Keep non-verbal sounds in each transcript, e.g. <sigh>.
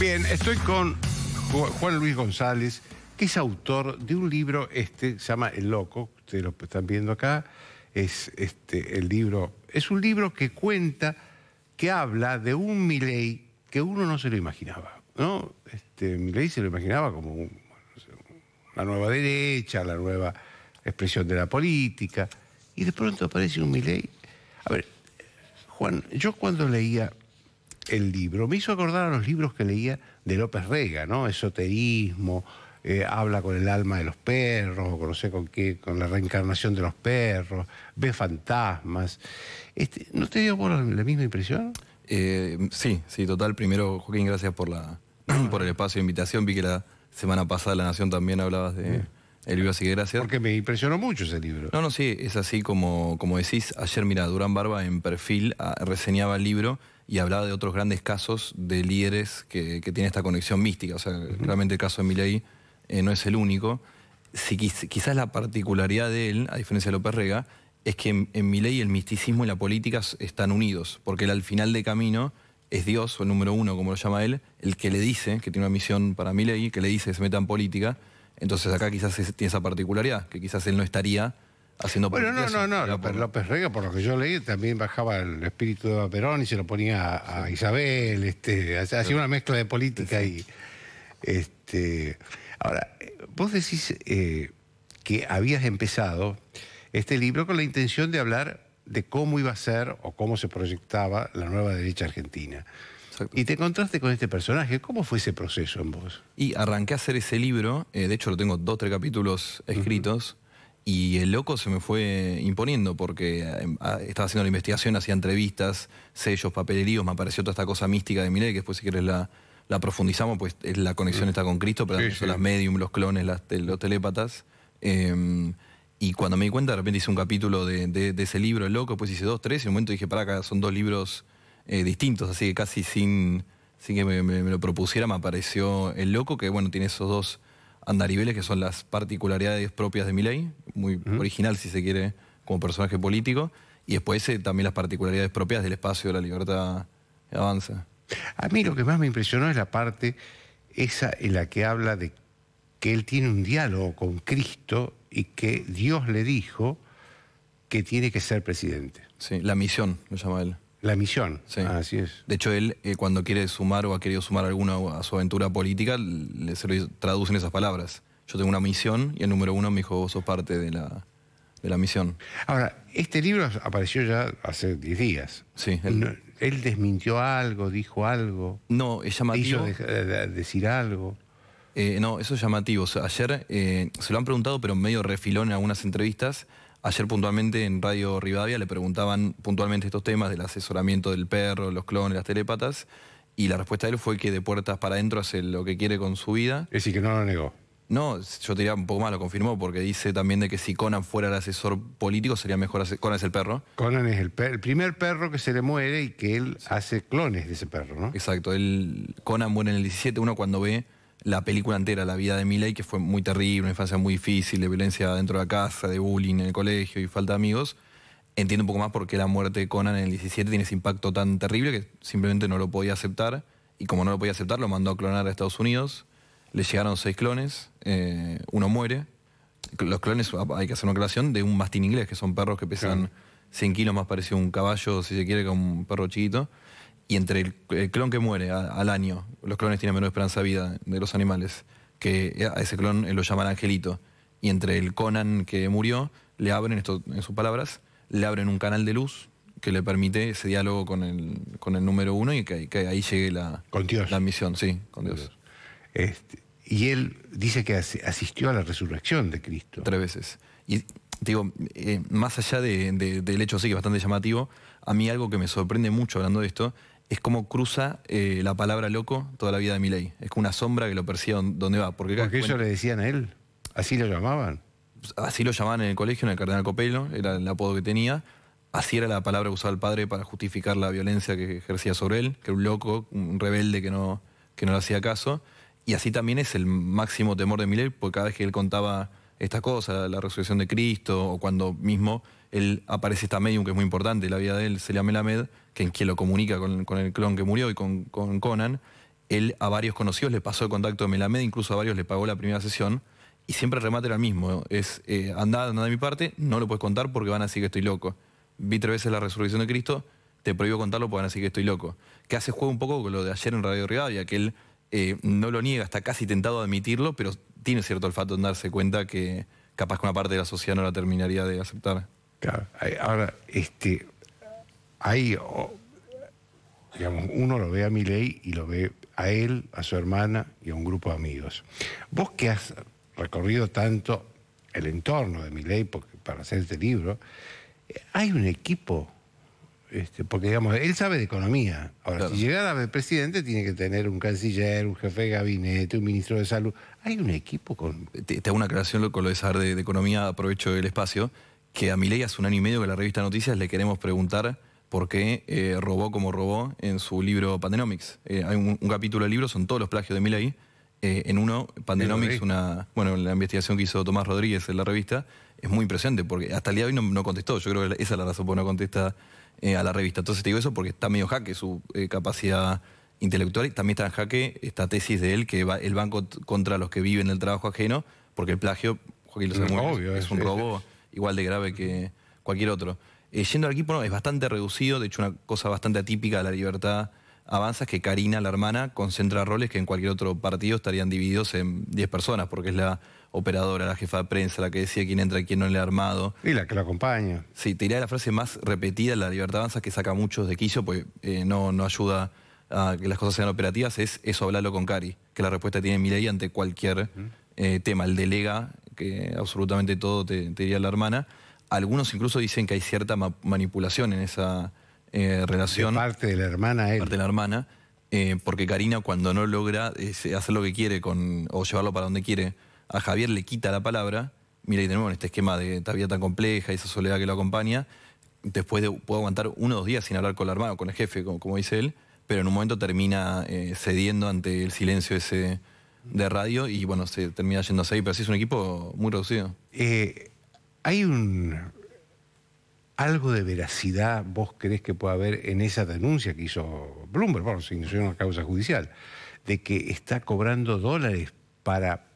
Bien, estoy con Juan Luis González, que es autor de un libro, este, se llama El Loco, ustedes lo están viendo acá, es este, el libro, es un libro que cuenta, que habla de un Milei que uno no se lo imaginaba, ¿no? Este, Milei se lo imaginaba como la nueva derecha, la nueva expresión de la política, y de pronto aparece un Milei. A ver, Juan, yo cuando leía el libro. Me hizo acordar a los libros que leía de López Rega, ¿no? Esoterismo, eh, habla con el alma de los perros, o no sé con qué, con la reencarnación de los perros, ve fantasmas. Este, ¿No te dio la misma impresión? Eh, sí, sí, total. Primero, Joaquín, gracias por la <clears throat> por el espacio de invitación. Vi que la semana pasada La Nación también hablabas de El libro, así que gracias. Porque me impresionó mucho ese libro. No, no, sí, es así como, como decís. Ayer, mira, Durán Barba en perfil ah, reseñaba el libro y hablaba de otros grandes casos de líderes que, tiene tienen esta conexión mística. O sea, realmente el caso de Milei eh, no es el único. Si, quizás la particularidad de él, a diferencia de López Rega, es que en, en el misticismo y la política están unidos, porque él al final de camino es Dios, o el número uno, como lo llama él, el que le dice, que tiene una misión para Milei, que le dice que se meta en política. Entonces acá quizás tiene esa particularidad, que quizás él no estaría haciendo Bueno, no, no, no. López, Rega, por lo que yo leí, también bajaba el espíritu de Perón y se lo ponía a, Isabel, este, hacía una mezcla de política y. Este, ahora, vos decís eh, que habías empezado este libro con la intención de hablar de cómo iba a ser o cómo se proyectaba la nueva derecha argentina. Y te encontraste con este personaje. ¿Cómo fue ese proceso en vos? Y arranqué a hacer ese libro. Eh, de hecho, lo tengo dos, tres capítulos escritos. Y el loco se me fue imponiendo porque em, ah, estaba haciendo la investigación, hacía entrevistas, sellos, papeleríos, me apareció toda esta cosa mística de Milei, que después si quieres la, profundizamos, pues la conexión mm. está con Cristo, pero son las mediums, los clones, las, los telépatas. Em, y cuando me di cuenta, de repente hice un capítulo de, ese libro, el loco, pues hice dos, tres, y en un momento dije, para acá son dos libros eh, distintos, así que casi sin, sin que me, lo propusiera me apareció el loco, que bueno, tiene esos dos Andaribeles, que son las particularidades propias de ley, muy original si se quiere como personaje político, y después eh, también las particularidades propias del espacio de la libertad avanza. A mí lo que más me impresionó es la parte esa en la que habla de que él tiene un diálogo con Cristo y que Dios le dijo que tiene que ser presidente. Sí, la misión, lo llama él. La misión, así es. De hecho, él eh, cuando quiere sumar o ha querido sumar alguno a su aventura política, le, se lo traducen esas palabras. Yo tengo una misión y el número uno me dijo, vos sos parte de la, misión. Ahora, este libro apareció ya hace 10 días. Sí. Él, desmintió algo, dijo algo. No, es llamativo. Dijo eh, decir algo. Eh, no, eso es llamativo. ayer se lo han preguntado, pero medio refilón en algunas entrevistas Ayer puntualmente en Radio Rivadavia le preguntaban puntualmente estos temas del asesoramiento del perro, los clones, las telépatas, y la respuesta de él fue que de puertas para adentro hace lo que quiere con su vida. Es decir, que no lo negó. No, yo te diría un poco más, lo confirmó, porque dice también de que si Conan fuera el asesor político sería mejor... Conan es el perro. Conan es el, el primer perro que se le muere y que él hace clones de ese perro, ¿no? Exacto, él, Conan muere en el 17, uno cuando ve la película entera, la vida de Miley, que fue muy terrible, una infancia muy difícil, de violencia dentro de la casa, de bullying en el colegio y falta de amigos, entiendo un poco más por qué la muerte de Conan en el 17 tiene ese impacto tan terrible que simplemente no lo podía aceptar. Y como no lo podía aceptar, lo mandó a clonar a Estados Unidos. Le llegaron seis clones, eh, uno muere. Los clones, ah, hay que hacer una creación de un mastín inglés, que son perros que pesan 100 kilos más parecido a un caballo, si se quiere, que a un perro chiquito y entre el, clon que muere al año, los clones tienen menor esperanza de vida de los animales, que a ese clon eh, lo llaman Angelito, y entre el Conan que murió, le abren, esto en sus palabras, le abren un canal de luz que le permite ese diálogo con el, número uno y que, ahí llegue la, la misión, sí, con Dios. Este, y él dice que asistió a la resurrección de Cristo. Tres veces. Y digo, eh, más allá del hecho sí que es bastante llamativo, a mí algo que me sorprende mucho hablando de esto es como cruza eh, la palabra loco toda la vida de Milei. Es como una sombra que lo persigue donde va. Porque, ellos le decían a él, así lo llamaban. Así lo llamaban en el colegio, en el Cardenal Copelo, era el apodo que tenía. Así era la palabra que usaba el padre para justificar la violencia que ejercía sobre él, que era un loco, un rebelde que no, que no le hacía caso. Y así también es el máximo temor de Milei, porque cada vez que él contaba esta cosa la resurrección de Cristo, o cuando mismo él aparece esta medium que es muy importante, la vida de él, Celia Melamed, que en quien lo comunica con, el clon que murió y con, Conan, él a varios conocidos le pasó el contacto de Melamed, incluso a varios le pagó la primera sesión, y siempre remate era el mismo, es eh, andá, de mi parte, no lo puedes contar porque van a decir que estoy loco. Vi tres veces la resurrección de Cristo, te prohíbo contarlo porque van a decir que estoy loco. Que hace juego un poco con lo de ayer en Radio Rivadavia, que él eh, no lo niega, está casi tentado a admitirlo, pero tiene cierto olfato en darse cuenta que capaz que una parte de la sociedad no la terminaría de aceptar. Claro. Ahora, este, hay, digamos, uno lo ve a Milei y lo ve a él, a su hermana y a un grupo de amigos. Vos que has recorrido tanto el entorno de Milei para hacer este libro, eh, hay un equipo este, porque digamos, él sabe de economía. Ahora, si si llegara ser presidente, tiene que tener un canciller, un jefe de gabinete, un ministro de salud. Hay un equipo con. Te, hago una creación con lo de saber de, economía, aprovecho el espacio, que a Milei hace un año y medio que la revista Noticias le queremos preguntar por qué eh, robó como robó en su libro Pandenomics. Eh, hay un, capítulo del libro, son todos los plagios de Milei. Eh, en uno, Pandenomics, una, bueno, la investigación que hizo Tomás Rodríguez en la revista, es muy impresionante porque hasta el día de hoy no, contestó. Yo creo que esa es la razón por no contesta eh, a la revista. Entonces te digo eso porque está medio jaque su eh, capacidad intelectual y también está en jaque esta tesis de él que va, el banco contra los que viven el trabajo ajeno, porque el plagio, Joaquín lo sabe es, un robo igual de grave que cualquier otro. Eh, yendo al equipo, es bastante reducido, de hecho una cosa bastante atípica de la libertad avanza es que Karina, la hermana, concentra roles que en cualquier otro partido estarían divididos en 10 personas, porque es la operadora, la jefa de prensa, la que decía quién entra y quién no le ha armado. Y la que lo acompaña. Sí, te diría la frase más repetida, la libertad avanza, que saca muchos de quicio, pues eh, no, no ayuda a que las cosas sean operativas, es eso hablarlo con Cari, que la respuesta tiene Milei ante cualquier eh, tema. El delega, que absolutamente todo te, diría la hermana. Algunos incluso dicen que hay cierta manipulación en esa eh, relación. De parte de la hermana, él. Parte de la hermana. porque Karina cuando no logra hacer lo que quiere con, o llevarlo para donde quiere a Javier le quita la palabra, mira, y de nuevo en este esquema de esta vida tan compleja y esa soledad que lo acompaña, después de, puede aguantar uno o dos días sin hablar con la hermana o con el jefe, como, dice él, pero en un momento termina eh, cediendo ante el silencio ese de radio y bueno, se termina yendo ahí, pero sí es un equipo muy reducido. Eh, hay un algo de veracidad vos crees que puede haber en esa denuncia que hizo Bloomberg, bueno, se inició una causa judicial, de que está cobrando dólares para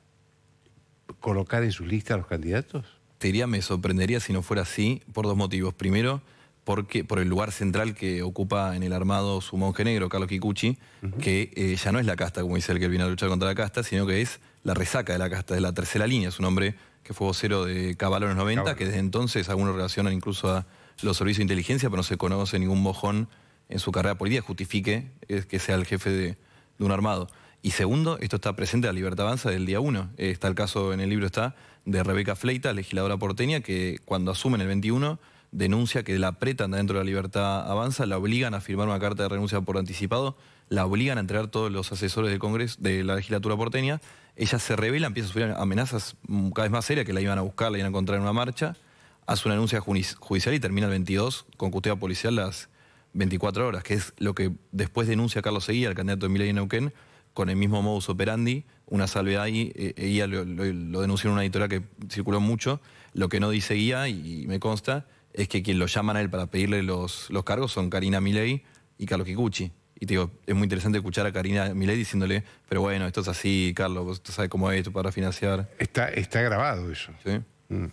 colocar en su lista a los candidatos? Te diría, me sorprendería si no fuera así, por dos motivos. Primero, porque, por el lugar central que ocupa en el armado su monje negro, Carlos Kikuchi, que eh, ya no es la casta, como dice el que viene a luchar contra la casta, sino que es la resaca de la casta, de la tercera línea, es un hombre que fue vocero de Caballo en los 90, que desde entonces algunos relacionan incluso a los servicios de inteligencia, pero no se conoce ningún mojón en su carrera política, justifique que sea el jefe de un armado. Y segundo, esto está presente en la Libertad Avanza del día 1. Está el caso, en el libro está, de Rebeca Fleita, legisladora porteña, que cuando asumen el 21 denuncia que la apretan dentro de la Libertad Avanza, la obligan a firmar una carta de renuncia por anticipado, la obligan a entregar todos los asesores del Congreso, de la legislatura porteña. Ella se revela, empieza a sufrir amenazas mm, cada vez más serias, que la iban a buscar, la iban a encontrar en una marcha, hace una denuncia judicial y termina el 22 con custodia policial las 24 horas, que es lo que después denuncia Carlos Seguía, el candidato de Milei Neuquén, con el mismo modus operandi, una salvedad y ella eh, eh, lo, denunció en una editorial que circuló mucho, lo que no dice guía, y me consta, es que quien lo llaman a él para pedirle los, cargos son Karina Milei y Carlos Kikuchi. Y te digo, es muy interesante escuchar a Karina Milei diciéndole, pero bueno, esto es así, Carlos, vos sabes cómo es, esto para financiar. Está, está grabado eso. ¿Sí? Mm.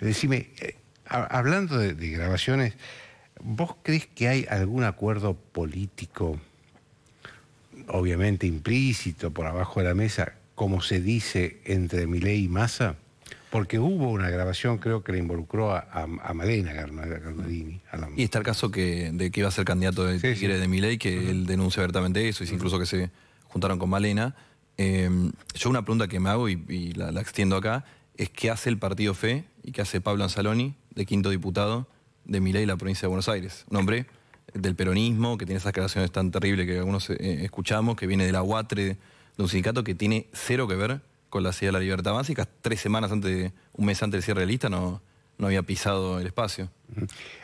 Decime, eh, hablando de, de grabaciones, ¿vos crees que hay algún acuerdo político? obviamente implícito por abajo de la mesa, como se dice entre Milei y Massa? Porque hubo una grabación, creo que le involucró a, a, a Malena Y está el caso que, de que iba a ser candidato de, sí, quiere de Milei, que él denuncia abiertamente eso, y incluso que se juntaron con Malena. Em, yo una pregunta que me hago y, la, extiendo acá es qué hace el partido FE y qué hace Pablo Anzaloni, de quinto diputado de Milei, la provincia de Buenos Aires. Un del peronismo, que tiene esas declaraciones tan terribles que algunos eh, escuchamos, que viene de la UATRE, de un sindicato que tiene cero que ver con la ciudad de la libertad básica. Tres semanas antes, un mes antes del cierre de lista, no, no había pisado el espacio.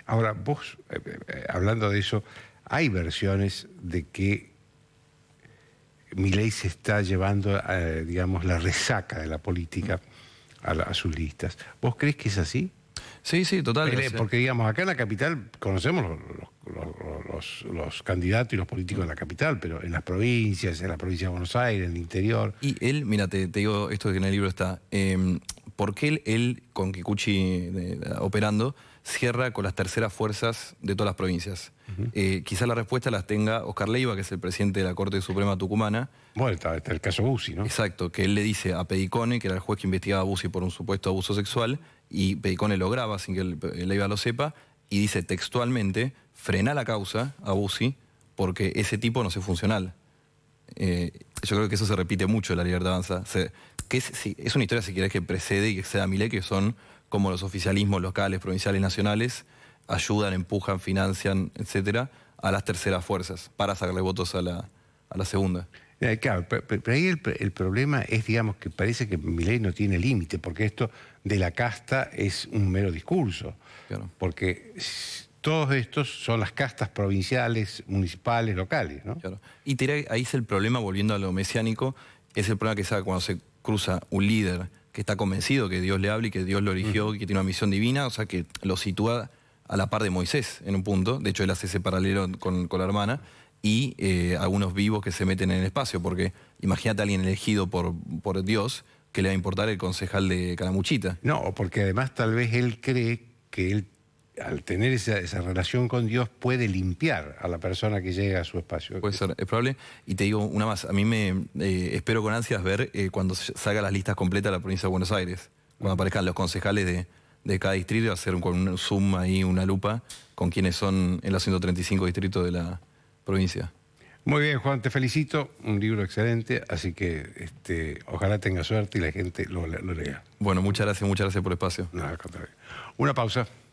Ahora, vos, eh, eh, hablando de eso, hay versiones de que Milei se está llevando, digamos, la resaca de la política a, sus listas. ¿Vos crees que es así? Sí, sí, total. porque, digamos, acá en la capital conocemos los los, candidatos y los políticos de la capital, pero en las provincias, en la provincia de Buenos Aires, en el interior. Y él, mira, te, digo esto que en el libro está, em, ¿por qué él, él con Kikuchi operando, cierra con las terceras fuerzas de todas las provincias? Eh, quizás la respuesta las tenga Oscar Leiva, que es el presidente de la Corte Suprema Tucumana. Bueno, está, el caso Bussi, ¿no? Exacto, que él le dice a Pedicone, que era el juez que investigaba a Bussi por un supuesto abuso sexual, y Pedicone lo graba sin que Leiva lo sepa, y dice textualmente, frena la causa a Bussi porque ese tipo no es funcional. Eh, yo creo que eso se repite mucho en la libertad avanza. es, es, una historia, si quieres, que precede y que exceda a Milé, que son como los oficialismos locales, provinciales, nacionales, ayudan, empujan, financian, etcétera, a las terceras fuerzas para sacarle votos a la segunda. Eh, claro, pero, ahí el, problema es, digamos, que parece que mi ley no tiene límite, porque esto de la casta es un mero discurso. Porque todos estos son las castas provinciales, municipales, locales, ¿no? Y ahí es el problema, volviendo a lo mesiánico, es el problema que sabe cuando se cruza un líder que está convencido que Dios le habla y que Dios lo eligió, mm. y que tiene una misión divina, o sea, que lo sitúa a la par de Moisés en un punto, de hecho él hace ese paralelo con la hermana, y eh, algunos vivos que se meten en el espacio, porque imagínate a alguien elegido por, por Dios que le va a importar el concejal de Calamuchita. No, porque además tal vez él cree que él, al tener esa, relación con Dios, puede limpiar a la persona que llega a su espacio. Puede ser, es probable. Y te digo una más, a mí me eh, espero con ansias ver eh, cuando salga las listas completas de la provincia de Buenos Aires, cuando aparezcan los concejales de, de cada distrito, hacer un zoom ahí, una lupa, con quienes son en los 135 distritos de la, provincia. Muy bien, Juan, te felicito. Un libro excelente, así que este, ojalá tenga suerte y la gente lo, lea. Bueno, muchas gracias, muchas gracias por el espacio. Una pausa.